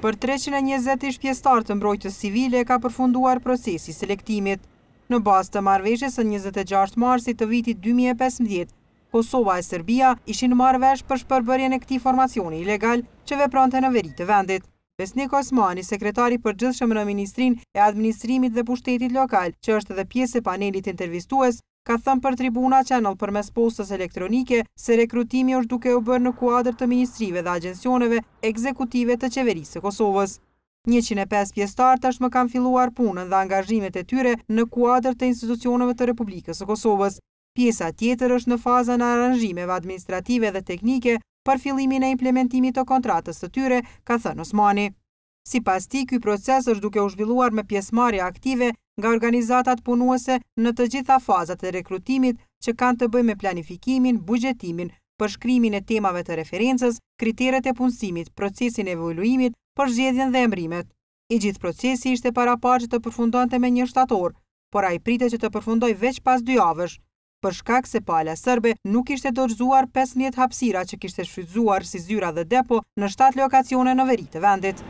Për 320 ish të mbrojtës civile ka përfunduar procesi selektimit. Në bas të marveshës në 26 marsit të vitit 2015, Kosova e Serbia ishin marvesh për shpërbërjen e këti formacioni ilegal që vepronte në veri të vendit. Besnik Osmani, sekretari për gjithshëm në Ministrin e Administrimit dhe Pushtetit Lokal, që është edhe pjesë e panelit intervistues, ka thëmë për tribuna channel për mes postës elektronike se rekrutimi është duke u bërë në kuadrë të ministrive dhe agencioneve ekzekutive të qeverisë e Kosovës. 105 pjestartë është më kam filluar punën dhe angazhimet e tyre në kuadrë të institucioneve të Republikës e Kosovës. Pjesa tjetër është në faza në aranjimeve administrative dhe teknike për fillimin e implementimit të kontratës të tyre, ka thënë Osmani. Si pas ti, kjo proces është duke u zhvilluar me pjesmarja aktive nga organizatat punuese në të gjitha fazat e rekrutimit që kanë të bëj me planifikimin, bugjetimin, përshkrimin e temave të referencës, kriteret e punësimit, procesin e evoluimit, për zgjedhjen dhe emrimet. I gjithë procesi ishte para parë që të përfundon të me një shtator, por a i prite që të përfundoj veç pas dy avësh, për shkak se pala sërbe nuk ishte dorëzuar 15 hapsira që kishte shfrytzuar si zyra dhe depo në 7 lokacione në veri të vendit.